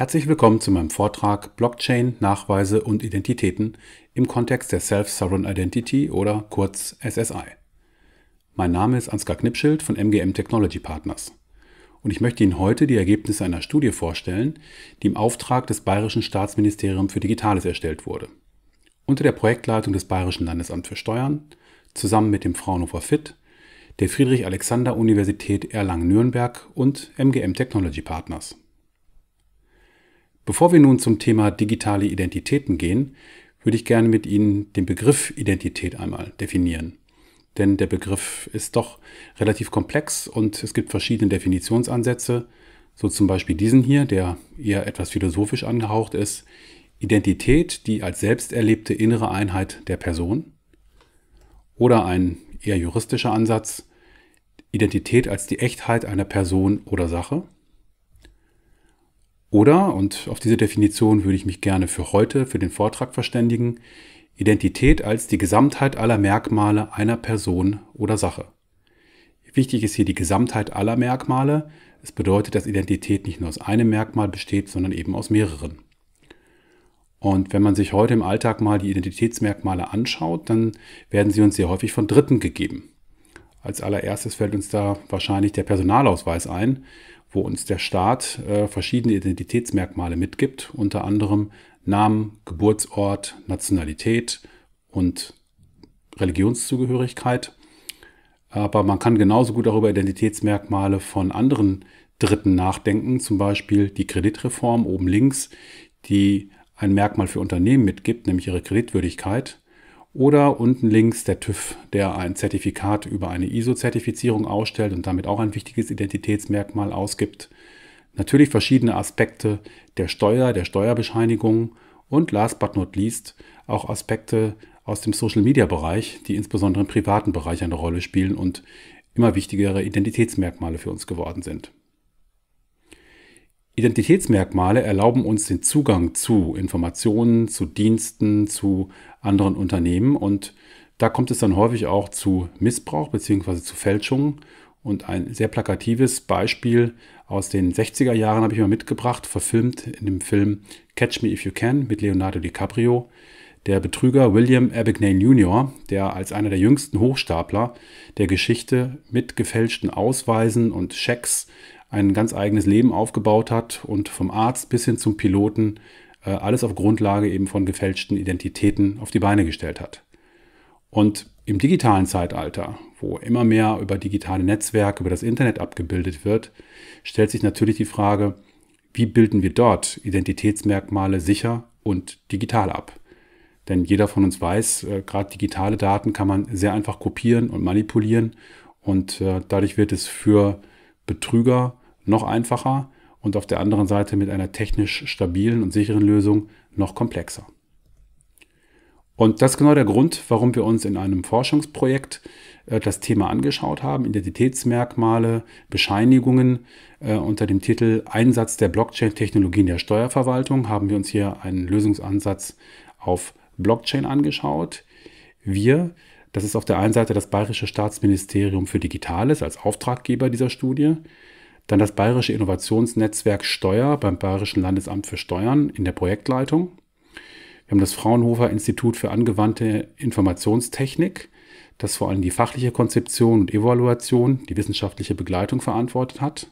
Herzlich willkommen zu meinem Vortrag Blockchain, Nachweise und Identitäten im Kontext der Self-Sovereign Identity oder kurz SSI. Mein Name ist Ansgar Knipschild von MGM Technology Partners und ich möchte Ihnen heute die Ergebnisse einer Studie vorstellen, die im Auftrag des Bayerischen Staatsministeriums für Digitales erstellt wurde. Unter der Projektleitung des Bayerischen Landesamt für Steuern, zusammen mit dem Fraunhofer FIT, der Friedrich-Alexander-Universität Erlangen-Nürnberg und MGM Technology Partners. Bevor wir nun zum Thema digitale Identitäten gehen, würde ich gerne mit Ihnen den Begriff Identität einmal definieren. Denn der Begriff ist doch relativ komplex und es gibt verschiedene Definitionsansätze, so zum Beispiel diesen hier, der eher etwas philosophisch angehaucht ist. Identität, die als selbst erlebte innere Einheit der Person. Oder ein eher juristischer Ansatz, Identität als die Echtheit einer Person oder Sache. Oder, und auf diese Definition würde ich mich gerne für heute, für den Vortrag verständigen, Identität als die Gesamtheit aller Merkmale einer Person oder Sache. Wichtig ist hier die Gesamtheit aller Merkmale. Es bedeutet, dass Identität nicht nur aus einem Merkmal besteht, sondern eben aus mehreren. Und wenn man sich heute im Alltag mal die Identitätsmerkmale anschaut, dann werden sie uns sehr häufig von Dritten gegeben. Als allererstes fällt uns da wahrscheinlich der Personalausweis ein, wo uns der Staat äh, verschiedene Identitätsmerkmale mitgibt, unter anderem Namen, Geburtsort, Nationalität und Religionszugehörigkeit. Aber man kann genauso gut darüber Identitätsmerkmale von anderen Dritten nachdenken, zum Beispiel die Kreditreform oben links, die ein Merkmal für Unternehmen mitgibt, nämlich ihre Kreditwürdigkeit. Oder unten links der TÜV, der ein Zertifikat über eine ISO-Zertifizierung ausstellt und damit auch ein wichtiges Identitätsmerkmal ausgibt. Natürlich verschiedene Aspekte der Steuer, der Steuerbescheinigung und last but not least auch Aspekte aus dem Social-Media-Bereich, die insbesondere im privaten Bereich eine Rolle spielen und immer wichtigere Identitätsmerkmale für uns geworden sind. Identitätsmerkmale erlauben uns den Zugang zu Informationen, zu Diensten, zu anderen Unternehmen und da kommt es dann häufig auch zu Missbrauch bzw. zu Fälschungen. Und ein sehr plakatives Beispiel aus den 60er Jahren habe ich mal mitgebracht, verfilmt in dem Film Catch Me If You Can mit Leonardo DiCaprio. Der Betrüger William Abagnale Jr., der als einer der jüngsten Hochstapler der Geschichte mit gefälschten Ausweisen und Schecks ein ganz eigenes Leben aufgebaut hat und vom Arzt bis hin zum Piloten äh, alles auf Grundlage eben von gefälschten Identitäten auf die Beine gestellt hat. Und im digitalen Zeitalter, wo immer mehr über digitale Netzwerke, über das Internet abgebildet wird, stellt sich natürlich die Frage, wie bilden wir dort Identitätsmerkmale sicher und digital ab? Denn jeder von uns weiß, äh, gerade digitale Daten kann man sehr einfach kopieren und manipulieren und äh, dadurch wird es für Betrüger noch einfacher und auf der anderen Seite mit einer technisch stabilen und sicheren Lösung noch komplexer. Und das ist genau der Grund, warum wir uns in einem Forschungsprojekt äh, das Thema angeschaut haben, Identitätsmerkmale, Bescheinigungen. Äh, unter dem Titel Einsatz der Blockchain-Technologien der Steuerverwaltung haben wir uns hier einen Lösungsansatz auf Blockchain angeschaut. Wir, das ist auf der einen Seite das Bayerische Staatsministerium für Digitales als Auftraggeber dieser Studie dann das Bayerische Innovationsnetzwerk Steuer beim Bayerischen Landesamt für Steuern in der Projektleitung. Wir haben das Fraunhofer Institut für angewandte Informationstechnik, das vor allem die fachliche Konzeption und Evaluation, die wissenschaftliche Begleitung verantwortet hat.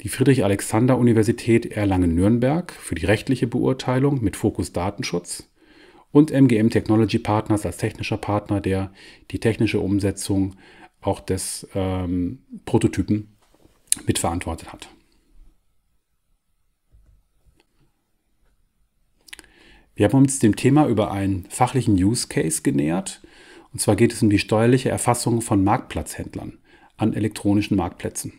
Die Friedrich-Alexander-Universität Erlangen-Nürnberg für die rechtliche Beurteilung mit Fokus Datenschutz und MGM Technology Partners als technischer Partner, der die technische Umsetzung auch des ähm, Prototypen mitverantwortet hat. Wir haben uns dem Thema über einen fachlichen Use Case genähert. Und zwar geht es um die steuerliche Erfassung von Marktplatzhändlern an elektronischen Marktplätzen.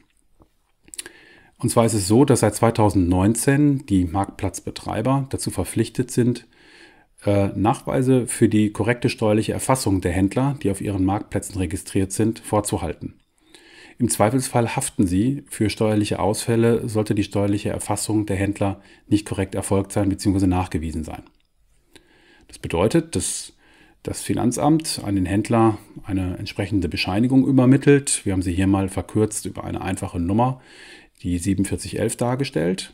Und zwar ist es so, dass seit 2019 die Marktplatzbetreiber dazu verpflichtet sind, äh, Nachweise für die korrekte steuerliche Erfassung der Händler, die auf ihren Marktplätzen registriert sind, vorzuhalten. Im Zweifelsfall haften sie für steuerliche Ausfälle, sollte die steuerliche Erfassung der Händler nicht korrekt erfolgt sein bzw. nachgewiesen sein. Das bedeutet, dass das Finanzamt an den Händler eine entsprechende Bescheinigung übermittelt. Wir haben sie hier mal verkürzt über eine einfache Nummer, die 4711 dargestellt.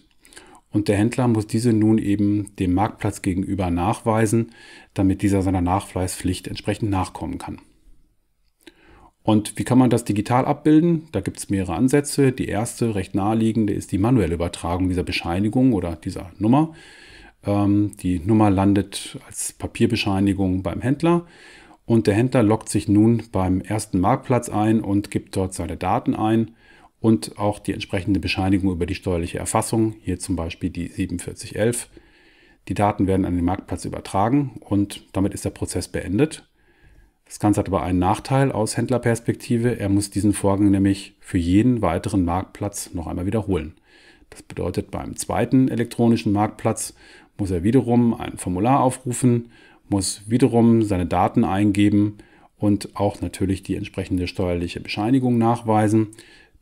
Und der Händler muss diese nun eben dem Marktplatz gegenüber nachweisen, damit dieser seiner Nachweispflicht entsprechend nachkommen kann. Und wie kann man das digital abbilden? Da gibt es mehrere Ansätze. Die erste, recht naheliegende, ist die manuelle Übertragung dieser Bescheinigung oder dieser Nummer. Ähm, die Nummer landet als Papierbescheinigung beim Händler und der Händler lockt sich nun beim ersten Marktplatz ein und gibt dort seine Daten ein und auch die entsprechende Bescheinigung über die steuerliche Erfassung, hier zum Beispiel die 4711. Die Daten werden an den Marktplatz übertragen und damit ist der Prozess beendet. Das Ganze hat aber einen Nachteil aus Händlerperspektive. Er muss diesen Vorgang nämlich für jeden weiteren Marktplatz noch einmal wiederholen. Das bedeutet, beim zweiten elektronischen Marktplatz muss er wiederum ein Formular aufrufen, muss wiederum seine Daten eingeben und auch natürlich die entsprechende steuerliche Bescheinigung nachweisen,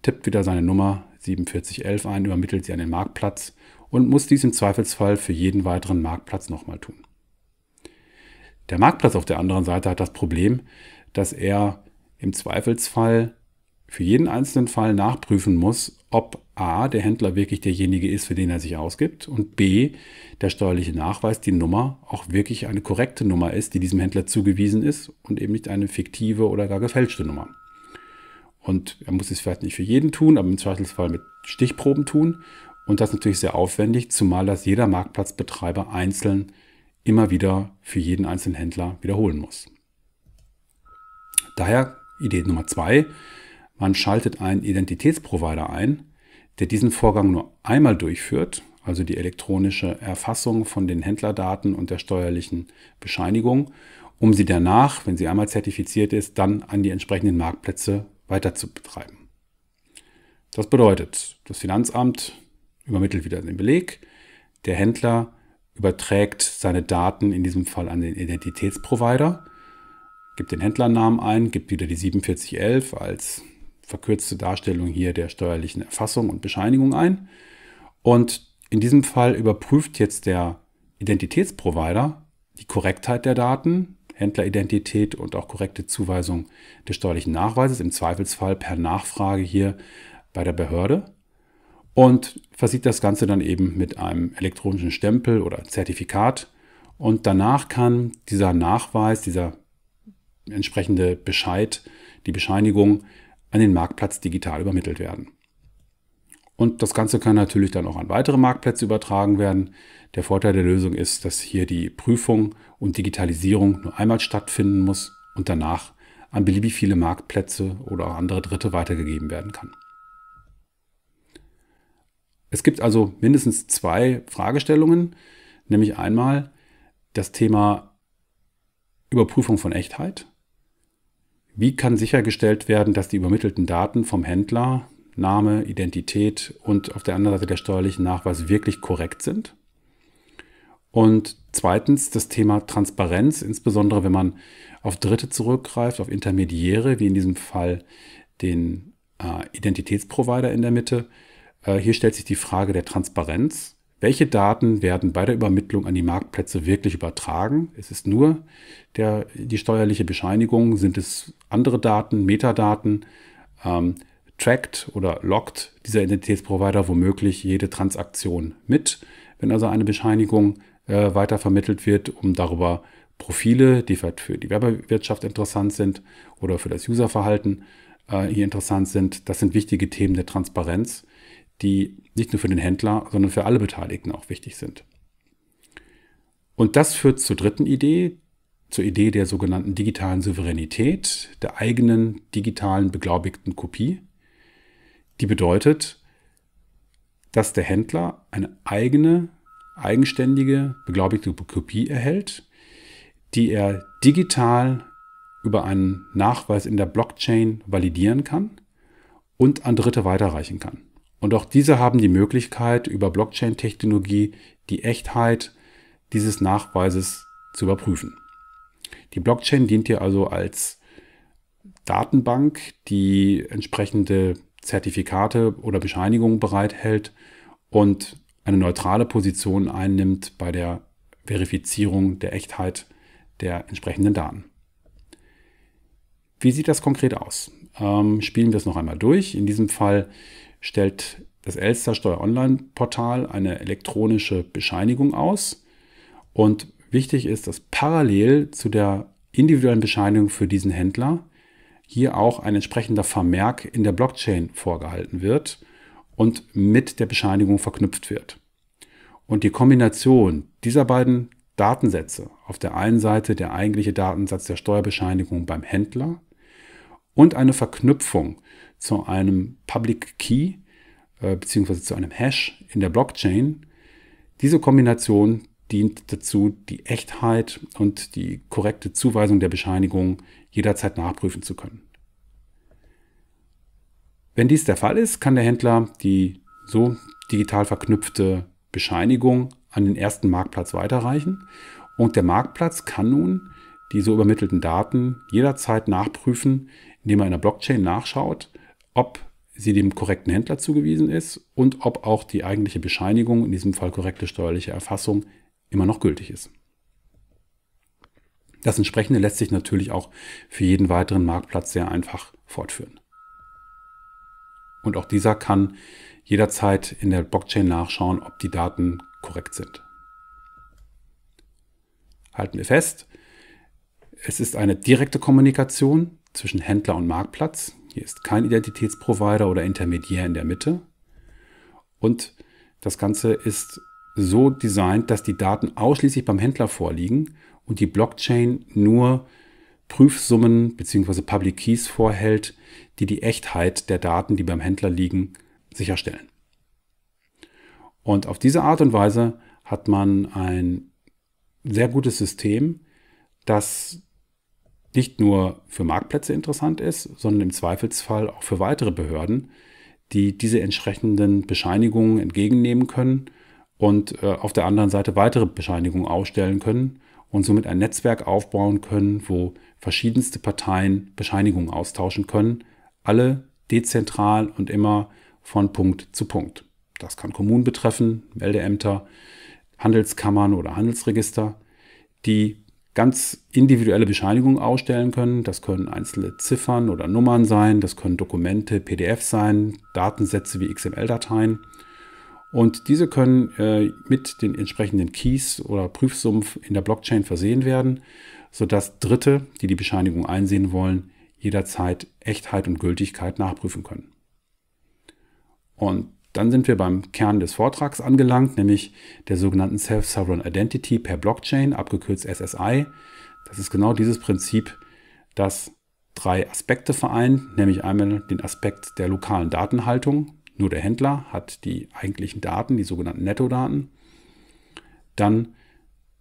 tippt wieder seine Nummer 4711 ein, übermittelt sie an den Marktplatz und muss dies im Zweifelsfall für jeden weiteren Marktplatz nochmal tun. Der Marktplatz auf der anderen Seite hat das Problem, dass er im Zweifelsfall für jeden einzelnen Fall nachprüfen muss, ob a, der Händler wirklich derjenige ist, für den er sich ausgibt und b, der steuerliche Nachweis, die Nummer auch wirklich eine korrekte Nummer ist, die diesem Händler zugewiesen ist und eben nicht eine fiktive oder gar gefälschte Nummer. Und er muss es vielleicht nicht für jeden tun, aber im Zweifelsfall mit Stichproben tun. Und das ist natürlich sehr aufwendig, zumal das jeder Marktplatzbetreiber einzeln immer wieder für jeden einzelnen Händler wiederholen muss. Daher Idee Nummer zwei, man schaltet einen Identitätsprovider ein, der diesen Vorgang nur einmal durchführt, also die elektronische Erfassung von den Händlerdaten und der steuerlichen Bescheinigung, um sie danach, wenn sie einmal zertifiziert ist, dann an die entsprechenden Marktplätze weiter zu betreiben. Das bedeutet, das Finanzamt übermittelt wieder den Beleg, der Händler überträgt seine Daten in diesem Fall an den Identitätsprovider, gibt den Händlernamen ein, gibt wieder die 4711 als verkürzte Darstellung hier der steuerlichen Erfassung und Bescheinigung ein. Und in diesem Fall überprüft jetzt der Identitätsprovider die Korrektheit der Daten, Händleridentität und auch korrekte Zuweisung des steuerlichen Nachweises, im Zweifelsfall per Nachfrage hier bei der Behörde und versieht das Ganze dann eben mit einem elektronischen Stempel oder Zertifikat. Und danach kann dieser Nachweis, dieser entsprechende Bescheid, die Bescheinigung an den Marktplatz digital übermittelt werden. Und das Ganze kann natürlich dann auch an weitere Marktplätze übertragen werden. Der Vorteil der Lösung ist, dass hier die Prüfung und Digitalisierung nur einmal stattfinden muss und danach an beliebig viele Marktplätze oder andere Dritte weitergegeben werden kann. Es gibt also mindestens zwei Fragestellungen, nämlich einmal das Thema Überprüfung von Echtheit. Wie kann sichergestellt werden, dass die übermittelten Daten vom Händler, Name, Identität und auf der anderen Seite der steuerlichen Nachweis wirklich korrekt sind? Und zweitens das Thema Transparenz, insbesondere wenn man auf Dritte zurückgreift, auf Intermediäre, wie in diesem Fall den äh, Identitätsprovider in der Mitte, äh, hier stellt sich die Frage der Transparenz. Welche Daten werden bei der Übermittlung an die Marktplätze wirklich übertragen? Es ist nur der, die steuerliche Bescheinigung. Sind es andere Daten, Metadaten? Ähm, trackt oder lockt dieser Identitätsprovider womöglich jede Transaktion mit, wenn also eine Bescheinigung äh, weitervermittelt wird, um darüber Profile, die für die Werbewirtschaft interessant sind oder für das Userverhalten äh, hier interessant sind. Das sind wichtige Themen der Transparenz die nicht nur für den Händler, sondern für alle Beteiligten auch wichtig sind. Und das führt zur dritten Idee, zur Idee der sogenannten digitalen Souveränität, der eigenen digitalen beglaubigten Kopie. Die bedeutet, dass der Händler eine eigene, eigenständige, beglaubigte Kopie erhält, die er digital über einen Nachweis in der Blockchain validieren kann und an Dritte weiterreichen kann. Und auch diese haben die Möglichkeit, über Blockchain-Technologie die Echtheit dieses Nachweises zu überprüfen. Die Blockchain dient hier also als Datenbank, die entsprechende Zertifikate oder Bescheinigungen bereithält und eine neutrale Position einnimmt bei der Verifizierung der Echtheit der entsprechenden Daten. Wie sieht das konkret aus? Ähm, spielen wir es noch einmal durch. In diesem Fall stellt das Elster Steuer Online Portal eine elektronische Bescheinigung aus. Und wichtig ist, dass parallel zu der individuellen Bescheinigung für diesen Händler hier auch ein entsprechender Vermerk in der Blockchain vorgehalten wird und mit der Bescheinigung verknüpft wird. Und die Kombination dieser beiden Datensätze, auf der einen Seite der eigentliche Datensatz der Steuerbescheinigung beim Händler und eine Verknüpfung zu einem Public Key äh, beziehungsweise zu einem Hash in der Blockchain. Diese Kombination dient dazu, die Echtheit und die korrekte Zuweisung der Bescheinigung jederzeit nachprüfen zu können. Wenn dies der Fall ist, kann der Händler die so digital verknüpfte Bescheinigung an den ersten Marktplatz weiterreichen und der Marktplatz kann nun die so übermittelten Daten jederzeit nachprüfen, indem er in der Blockchain nachschaut, ob sie dem korrekten Händler zugewiesen ist und ob auch die eigentliche Bescheinigung, in diesem Fall korrekte steuerliche Erfassung, immer noch gültig ist. Das entsprechende lässt sich natürlich auch für jeden weiteren Marktplatz sehr einfach fortführen. Und auch dieser kann jederzeit in der Blockchain nachschauen, ob die Daten korrekt sind. Halten wir fest, es ist eine direkte Kommunikation zwischen Händler und Marktplatz. Hier ist kein Identitätsprovider oder Intermediär in der Mitte. Und das Ganze ist so designt, dass die Daten ausschließlich beim Händler vorliegen und die Blockchain nur Prüfsummen bzw. Public Keys vorhält, die die Echtheit der Daten, die beim Händler liegen, sicherstellen. Und auf diese Art und Weise hat man ein sehr gutes System, das nicht nur für Marktplätze interessant ist, sondern im Zweifelsfall auch für weitere Behörden, die diese entsprechenden Bescheinigungen entgegennehmen können und äh, auf der anderen Seite weitere Bescheinigungen ausstellen können und somit ein Netzwerk aufbauen können, wo verschiedenste Parteien Bescheinigungen austauschen können, alle dezentral und immer von Punkt zu Punkt. Das kann Kommunen betreffen, Meldeämter, Handelskammern oder Handelsregister, die ganz individuelle Bescheinigungen ausstellen können. Das können einzelne Ziffern oder Nummern sein, das können Dokumente, PDF sein, Datensätze wie XML-Dateien. Und diese können äh, mit den entsprechenden Keys oder Prüfsumpf in der Blockchain versehen werden, sodass Dritte, die die Bescheinigung einsehen wollen, jederzeit Echtheit und Gültigkeit nachprüfen können. Und dann sind wir beim Kern des Vortrags angelangt, nämlich der sogenannten Self-Sovereign Identity per Blockchain, abgekürzt SSI. Das ist genau dieses Prinzip, das drei Aspekte vereint, nämlich einmal den Aspekt der lokalen Datenhaltung. Nur der Händler hat die eigentlichen Daten, die sogenannten Nettodaten. Dann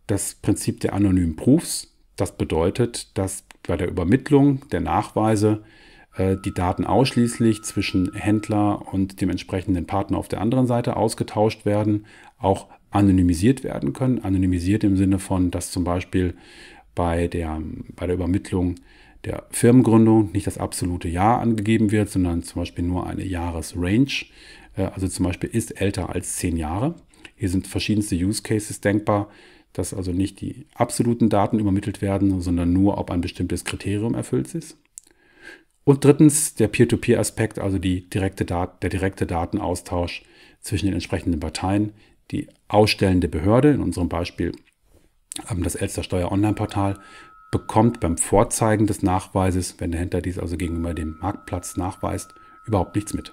das Prinzip der anonymen Proofs. Das bedeutet, dass bei der Übermittlung der Nachweise äh, die Daten ausschließlich zwischen Händler und dem entsprechenden Partner auf der anderen Seite ausgetauscht werden, auch anonymisiert werden können. Anonymisiert im Sinne von, dass zum Beispiel bei der, bei der Übermittlung der Firmengründung nicht das absolute Jahr angegeben wird, sondern zum Beispiel nur eine Jahresrange. Äh, also zum Beispiel ist älter als zehn Jahre. Hier sind verschiedenste Use Cases denkbar, dass also nicht die absoluten Daten übermittelt werden, sondern nur, ob ein bestimmtes Kriterium erfüllt ist. Und drittens der Peer-to-Peer-Aspekt, also die direkte Dat der direkte Datenaustausch zwischen den entsprechenden Parteien, die ausstellende Behörde, in unserem Beispiel ähm, das Elster Steuer Online-Portal, bekommt beim Vorzeigen des Nachweises, wenn der Händler dies also gegenüber dem Marktplatz nachweist, überhaupt nichts mit.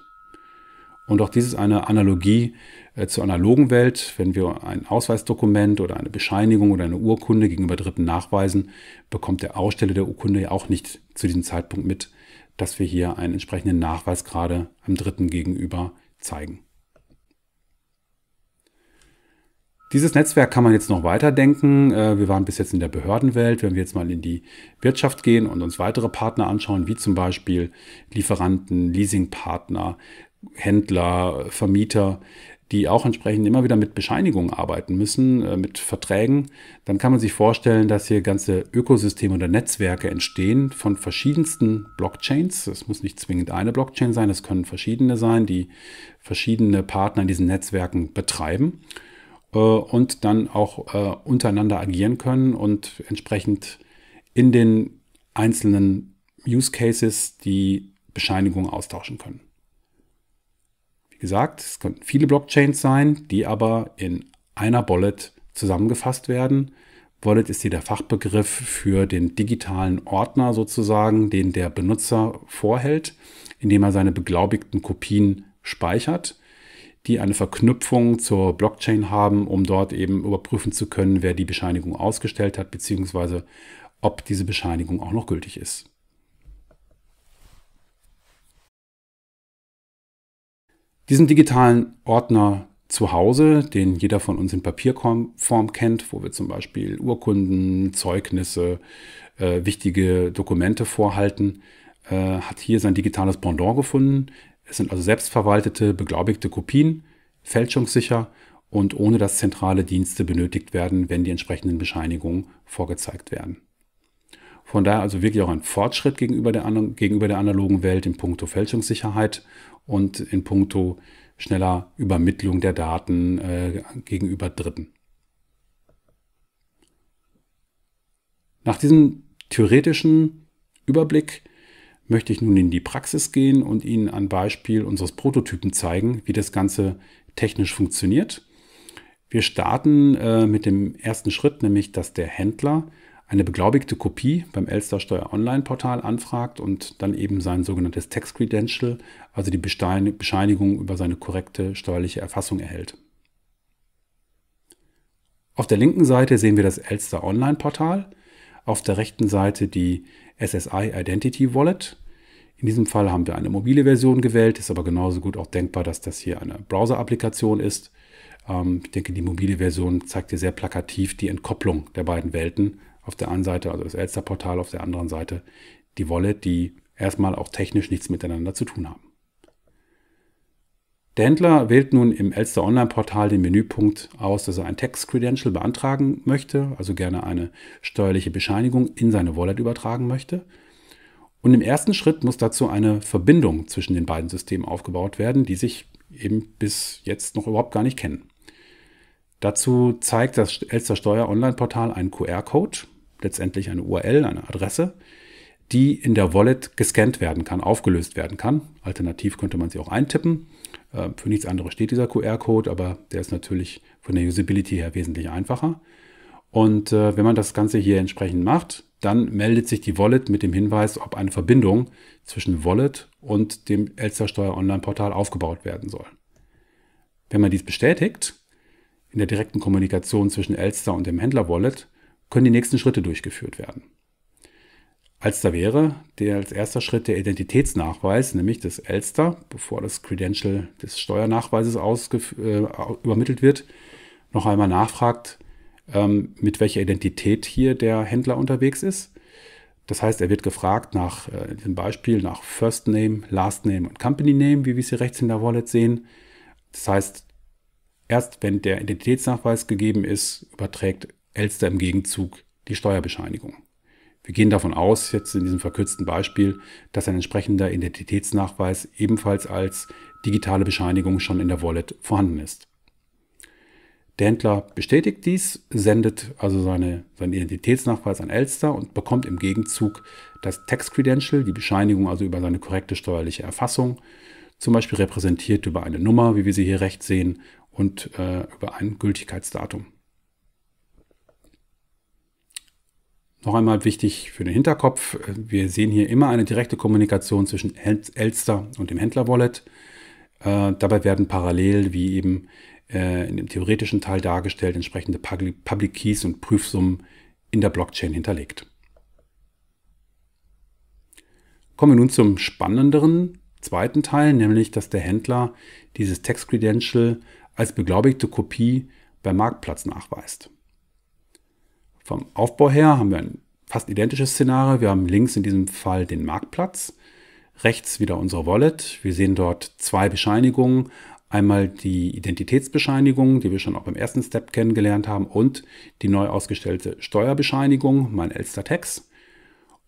Und auch dies ist eine Analogie äh, zur analogen Welt. Wenn wir ein Ausweisdokument oder eine Bescheinigung oder eine Urkunde gegenüber Dritten nachweisen, bekommt der Aussteller der Urkunde ja auch nicht zu diesem Zeitpunkt mit, dass wir hier einen entsprechenden Nachweis gerade am dritten gegenüber zeigen. Dieses Netzwerk kann man jetzt noch weiterdenken. Äh, wir waren bis jetzt in der Behördenwelt. Wenn wir jetzt mal in die Wirtschaft gehen und uns weitere Partner anschauen, wie zum Beispiel Lieferanten, Leasingpartner, Händler, Vermieter, die auch entsprechend immer wieder mit Bescheinigungen arbeiten müssen, äh, mit Verträgen, dann kann man sich vorstellen, dass hier ganze Ökosysteme oder Netzwerke entstehen von verschiedensten Blockchains. Es muss nicht zwingend eine Blockchain sein, es können verschiedene sein, die verschiedene Partner in diesen Netzwerken betreiben äh, und dann auch äh, untereinander agieren können und entsprechend in den einzelnen Use Cases die Bescheinigungen austauschen können. Wie gesagt, es könnten viele Blockchains sein, die aber in einer Wallet zusammengefasst werden. Wallet ist hier der Fachbegriff für den digitalen Ordner sozusagen, den der Benutzer vorhält, indem er seine beglaubigten Kopien speichert, die eine Verknüpfung zur Blockchain haben, um dort eben überprüfen zu können, wer die Bescheinigung ausgestellt hat, beziehungsweise ob diese Bescheinigung auch noch gültig ist. Diesen digitalen Ordner zu Hause, den jeder von uns in Papierform kennt, wo wir zum Beispiel Urkunden, Zeugnisse, äh, wichtige Dokumente vorhalten, äh, hat hier sein digitales Pendant gefunden. Es sind also selbstverwaltete, beglaubigte Kopien, fälschungssicher und ohne dass zentrale Dienste benötigt werden, wenn die entsprechenden Bescheinigungen vorgezeigt werden. Von daher also wirklich auch ein Fortschritt gegenüber der, gegenüber der analogen Welt in puncto Fälschungssicherheit und in puncto schneller Übermittlung der Daten äh, gegenüber Dritten. Nach diesem theoretischen Überblick möchte ich nun in die Praxis gehen und Ihnen ein Beispiel unseres Prototypen zeigen, wie das Ganze technisch funktioniert. Wir starten äh, mit dem ersten Schritt, nämlich dass der Händler eine beglaubigte Kopie beim Elster Steuer Online-Portal anfragt und dann eben sein sogenanntes Tax Credential, also die Bescheinigung über seine korrekte steuerliche Erfassung erhält. Auf der linken Seite sehen wir das Elster Online-Portal, auf der rechten Seite die SSI Identity Wallet. In diesem Fall haben wir eine mobile Version gewählt, ist aber genauso gut auch denkbar, dass das hier eine Browser-Applikation ist. Ähm, ich denke, die mobile Version zeigt dir sehr plakativ die Entkopplung der beiden Welten, auf der einen Seite, also das Elster-Portal, auf der anderen Seite die Wallet, die erstmal auch technisch nichts miteinander zu tun haben. Der Händler wählt nun im Elster Online-Portal den Menüpunkt aus, dass er ein Tax-Credential beantragen möchte, also gerne eine steuerliche Bescheinigung in seine Wallet übertragen möchte. Und im ersten Schritt muss dazu eine Verbindung zwischen den beiden Systemen aufgebaut werden, die sich eben bis jetzt noch überhaupt gar nicht kennen. Dazu zeigt das Elster Steuer Online-Portal einen QR-Code, letztendlich eine URL, eine Adresse, die in der Wallet gescannt werden kann, aufgelöst werden kann. Alternativ könnte man sie auch eintippen. Äh, für nichts anderes steht dieser QR-Code, aber der ist natürlich von der Usability her wesentlich einfacher. Und äh, wenn man das Ganze hier entsprechend macht, dann meldet sich die Wallet mit dem Hinweis, ob eine Verbindung zwischen Wallet und dem Elstersteuer Online-Portal aufgebaut werden soll. Wenn man dies bestätigt, in der direkten Kommunikation zwischen Elster und dem Händler-Wallet, können die nächsten Schritte durchgeführt werden. Als da wäre der als erster Schritt der Identitätsnachweis, nämlich das Elster, bevor das Credential des Steuernachweises äh, übermittelt wird, noch einmal nachfragt, ähm, mit welcher Identität hier der Händler unterwegs ist. Das heißt, er wird gefragt nach, äh, in diesem Beispiel, nach First Name, Last Name und Company Name, wie wir es hier rechts in der Wallet sehen. Das heißt, erst wenn der Identitätsnachweis gegeben ist, überträgt Elster im Gegenzug die Steuerbescheinigung. Wir gehen davon aus, jetzt in diesem verkürzten Beispiel, dass ein entsprechender Identitätsnachweis ebenfalls als digitale Bescheinigung schon in der Wallet vorhanden ist. Der Händler bestätigt dies, sendet also seine, seinen Identitätsnachweis an Elster und bekommt im Gegenzug das Tax Credential, die Bescheinigung also über seine korrekte steuerliche Erfassung, zum Beispiel repräsentiert über eine Nummer, wie wir sie hier rechts sehen, und äh, über ein Gültigkeitsdatum. Noch einmal wichtig für den Hinterkopf, wir sehen hier immer eine direkte Kommunikation zwischen Elster und dem Händler-Wallet. Äh, dabei werden parallel, wie eben äh, in dem theoretischen Teil dargestellt, entsprechende Public Keys und Prüfsummen in der Blockchain hinterlegt. Kommen wir nun zum spannenderen zweiten Teil, nämlich dass der Händler dieses Text Credential als beglaubigte Kopie beim Marktplatz nachweist. Vom Aufbau her haben wir ein fast identisches Szenario. Wir haben links in diesem Fall den Marktplatz, rechts wieder unsere Wallet. Wir sehen dort zwei Bescheinigungen. Einmal die Identitätsbescheinigung, die wir schon auch beim ersten Step kennengelernt haben, und die neu ausgestellte Steuerbescheinigung, mein Elster Tax.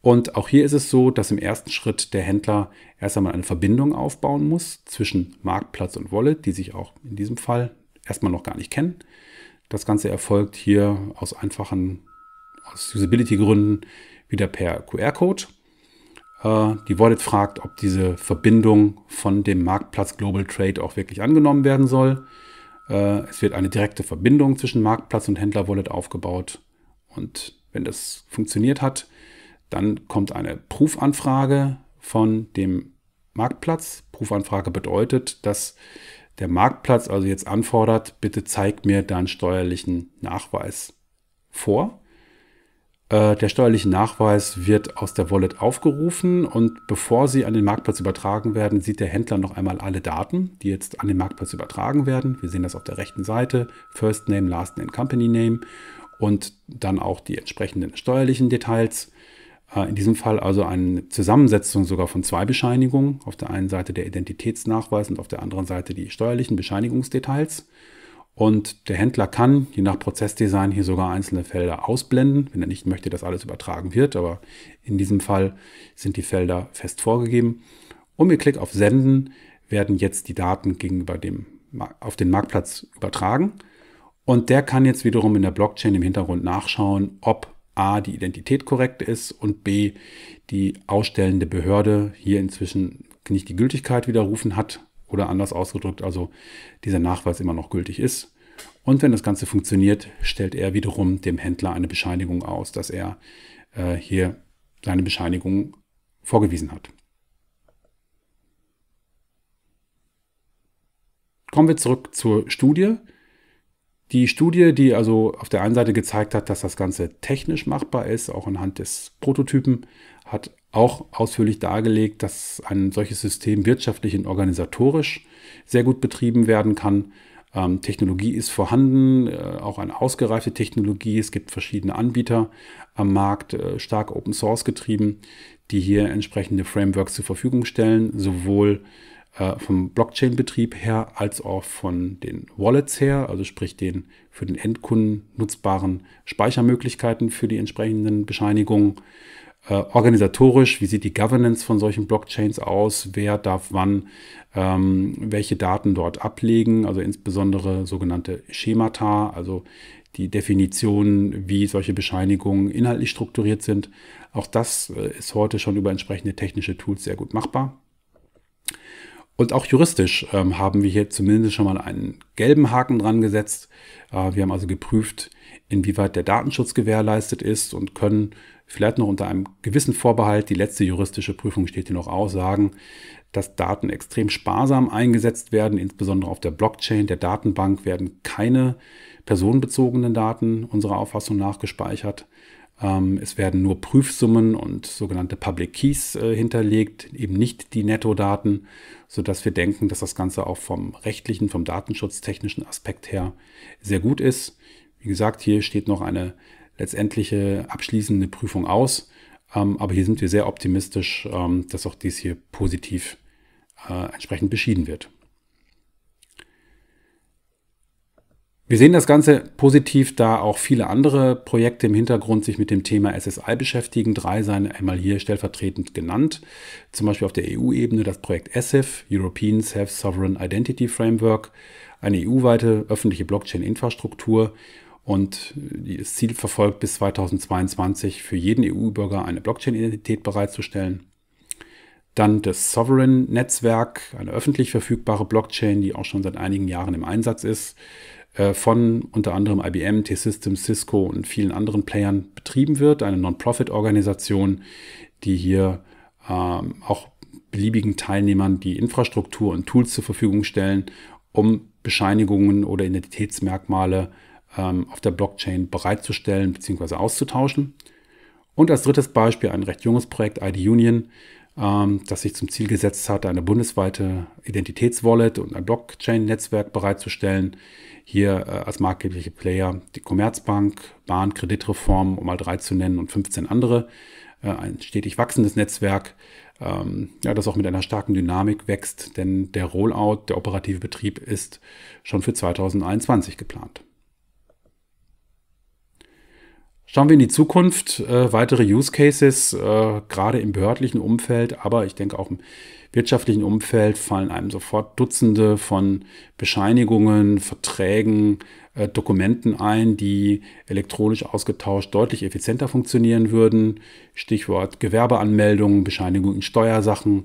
Und auch hier ist es so, dass im ersten Schritt der Händler erst einmal eine Verbindung aufbauen muss zwischen Marktplatz und Wallet, die sich auch in diesem Fall erstmal noch gar nicht kennen. Das Ganze erfolgt hier aus einfachen aus Usability-Gründen wieder per QR-Code. Äh, die Wallet fragt, ob diese Verbindung von dem Marktplatz Global Trade auch wirklich angenommen werden soll. Äh, es wird eine direkte Verbindung zwischen Marktplatz und Händler Wallet aufgebaut. Und wenn das funktioniert hat, dann kommt eine Prüfanfrage von dem Marktplatz. Prüfanfrage bedeutet, dass der Marktplatz also jetzt anfordert, bitte zeig mir deinen steuerlichen Nachweis vor. Äh, der steuerliche Nachweis wird aus der Wallet aufgerufen und bevor sie an den Marktplatz übertragen werden, sieht der Händler noch einmal alle Daten, die jetzt an den Marktplatz übertragen werden. Wir sehen das auf der rechten Seite, First Name, Last Name, Company Name und dann auch die entsprechenden steuerlichen Details. Äh, in diesem Fall also eine Zusammensetzung sogar von zwei Bescheinigungen. Auf der einen Seite der Identitätsnachweis und auf der anderen Seite die steuerlichen Bescheinigungsdetails. Und der Händler kann, je nach Prozessdesign, hier sogar einzelne Felder ausblenden, wenn er nicht möchte, dass alles übertragen wird. Aber in diesem Fall sind die Felder fest vorgegeben. Und mit Klick auf Senden werden jetzt die Daten gegenüber dem, auf den Marktplatz übertragen. Und der kann jetzt wiederum in der Blockchain im Hintergrund nachschauen, ob A, die Identität korrekt ist und B, die ausstellende Behörde hier inzwischen nicht die Gültigkeit widerrufen hat, oder anders ausgedrückt, also dieser Nachweis immer noch gültig ist. Und wenn das Ganze funktioniert, stellt er wiederum dem Händler eine Bescheinigung aus, dass er äh, hier seine Bescheinigung vorgewiesen hat. Kommen wir zurück zur Studie. Die Studie, die also auf der einen Seite gezeigt hat, dass das Ganze technisch machbar ist, auch anhand des Prototypen, hat auch ausführlich dargelegt, dass ein solches System wirtschaftlich und organisatorisch sehr gut betrieben werden kann. Ähm, Technologie ist vorhanden, äh, auch eine ausgereifte Technologie. Es gibt verschiedene Anbieter am Markt, äh, stark Open Source getrieben, die hier entsprechende Frameworks zur Verfügung stellen, sowohl äh, vom Blockchain-Betrieb her als auch von den Wallets her, also sprich den für den Endkunden nutzbaren Speichermöglichkeiten für die entsprechenden Bescheinigungen äh, organisatorisch, wie sieht die Governance von solchen Blockchains aus? Wer darf wann ähm, welche Daten dort ablegen? Also insbesondere sogenannte Schemata, also die Definition, wie solche Bescheinigungen inhaltlich strukturiert sind. Auch das äh, ist heute schon über entsprechende technische Tools sehr gut machbar. Und auch juristisch ähm, haben wir hier zumindest schon mal einen gelben Haken dran gesetzt. Äh, wir haben also geprüft, inwieweit der Datenschutz gewährleistet ist und können vielleicht noch unter einem gewissen Vorbehalt, die letzte juristische Prüfung steht hier noch aus, sagen, dass Daten extrem sparsam eingesetzt werden, insbesondere auf der Blockchain, der Datenbank werden keine personenbezogenen Daten unserer Auffassung nach gespeichert. Ähm, es werden nur Prüfsummen und sogenannte Public Keys äh, hinterlegt, eben nicht die Nettodaten, sodass wir denken, dass das Ganze auch vom rechtlichen, vom datenschutztechnischen Aspekt her sehr gut ist. Wie gesagt, hier steht noch eine letztendliche abschließende Prüfung aus. Ähm, aber hier sind wir sehr optimistisch, ähm, dass auch dies hier positiv äh, entsprechend beschieden wird. Wir sehen das Ganze positiv, da auch viele andere Projekte im Hintergrund sich mit dem Thema SSI beschäftigen. Drei seien einmal hier stellvertretend genannt. Zum Beispiel auf der EU-Ebene das Projekt ESIF, European Self-Sovereign Identity Framework, eine EU-weite öffentliche Blockchain-Infrastruktur und das Ziel verfolgt, bis 2022 für jeden EU-Bürger eine Blockchain-Identität bereitzustellen. Dann das Sovereign-Netzwerk, eine öffentlich verfügbare Blockchain, die auch schon seit einigen Jahren im Einsatz ist, äh, von unter anderem IBM, T-Systems, Cisco und vielen anderen Playern betrieben wird. Eine Non-Profit-Organisation, die hier ähm, auch beliebigen Teilnehmern die Infrastruktur und Tools zur Verfügung stellen, um Bescheinigungen oder Identitätsmerkmale äh, ähm, auf der Blockchain bereitzustellen bzw. auszutauschen. Und als drittes Beispiel ein recht junges Projekt, ID Union, ähm, das sich zum Ziel gesetzt hat, eine bundesweite Identitätswallet und ein Blockchain-Netzwerk bereitzustellen. Hier äh, als marktgebliche Player die Commerzbank, Bahn, Kreditreform, um mal drei zu nennen und 15 andere. Äh, ein stetig wachsendes Netzwerk, ähm, ja, das auch mit einer starken Dynamik wächst, denn der Rollout, der operative Betrieb ist schon für 2021 geplant. Schauen wir in die Zukunft, äh, weitere Use Cases, äh, gerade im behördlichen Umfeld, aber ich denke auch im wirtschaftlichen Umfeld fallen einem sofort Dutzende von Bescheinigungen, Verträgen, äh, Dokumenten ein, die elektronisch ausgetauscht deutlich effizienter funktionieren würden. Stichwort Gewerbeanmeldungen, Bescheinigungen in Steuersachen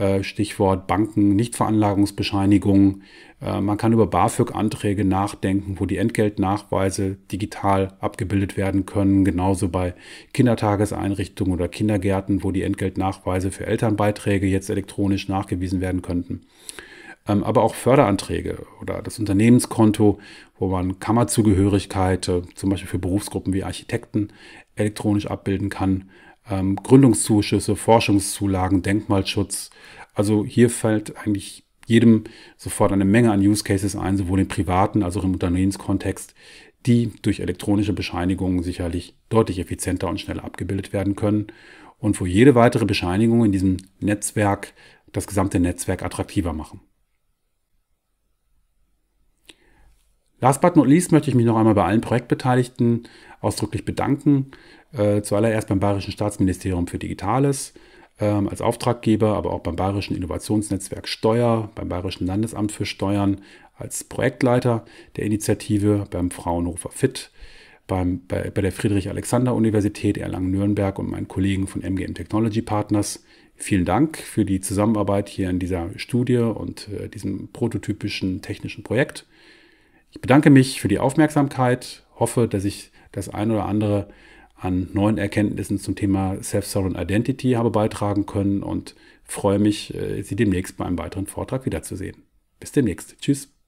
äh, Stichwort Banken, Nichtveranlagungsbescheinigungen. Äh, man kann über BAföG-Anträge nachdenken, wo die Entgeltnachweise digital abgebildet werden können. Genauso bei Kindertageseinrichtungen oder Kindergärten, wo die Entgeltnachweise für Elternbeiträge jetzt elektronisch nachgewiesen werden könnten. Ähm, aber auch Förderanträge oder das Unternehmenskonto, wo man Kammerzugehörigkeit zum Beispiel für Berufsgruppen wie Architekten elektronisch abbilden kann. Ähm, Gründungszuschüsse, Forschungszulagen, Denkmalschutz, also hier fällt eigentlich jedem sofort eine Menge an Use Cases ein, sowohl im privaten als auch im Unternehmenskontext, die durch elektronische Bescheinigungen sicherlich deutlich effizienter und schneller abgebildet werden können und wo jede weitere Bescheinigung in diesem Netzwerk das gesamte Netzwerk attraktiver machen. Last but not least möchte ich mich noch einmal bei allen Projektbeteiligten ausdrücklich bedanken. Äh, zuallererst beim Bayerischen Staatsministerium für Digitales, ähm, als Auftraggeber, aber auch beim Bayerischen Innovationsnetzwerk Steuer, beim Bayerischen Landesamt für Steuern als Projektleiter der Initiative, beim Fraunhofer FIT, beim, bei, bei der Friedrich-Alexander-Universität Erlangen-Nürnberg und meinen Kollegen von MGM Technology Partners. Vielen Dank für die Zusammenarbeit hier in dieser Studie und äh, diesem prototypischen technischen Projekt. Ich bedanke mich für die Aufmerksamkeit, hoffe, dass ich das ein oder andere an neuen Erkenntnissen zum Thema Self-Sovereign Identity habe beitragen können und freue mich, äh, Sie demnächst bei einem weiteren Vortrag wiederzusehen. Bis demnächst. Tschüss.